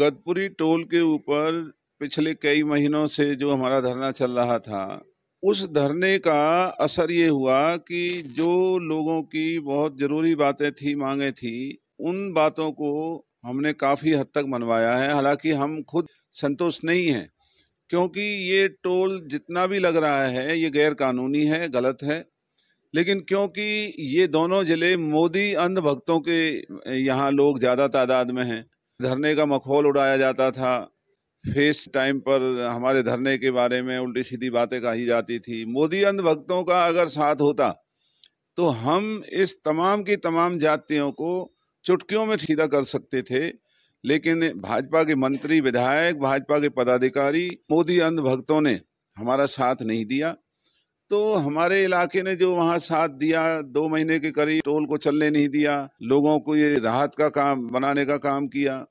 Gadpuri toll के ऊपर पिछले कई महीनों से जो हमारा धरना चल रहा था उस धरने का असर ये हुआ कि जो लोगों की बहुत ज़रूरी बातें थी मांगे थी उन बातों को हमने काफ़ी हद तक मनवाया है हालांकि हम खुद संतोष नहीं हैं क्योंकि ये टोल जितना भी लग रहा है ये गैर कानूनी है गलत है लेकिन क्योंकि ये दोनों ज़िले मोदी अंध भक्तों के यहाँ लोग ज़्यादा तादाद में हैं धरने का मखौल उड़ाया जाता था फेस टाइम पर हमारे धरने के बारे में उल्टी सीधी बातें कही जाती थी मोदी अंधभक्तों का अगर साथ होता तो हम इस तमाम की तमाम जातियों को चुटकियों में ठीदा कर सकते थे लेकिन भाजपा के मंत्री विधायक भाजपा के पदाधिकारी मोदी अंधभक्तों ने हमारा साथ नहीं दिया तो हमारे इलाके ने जो वहाँ साथ दिया दो महीने के करीब टोल को चलने नहीं दिया लोगों को ये राहत का काम बनाने का काम किया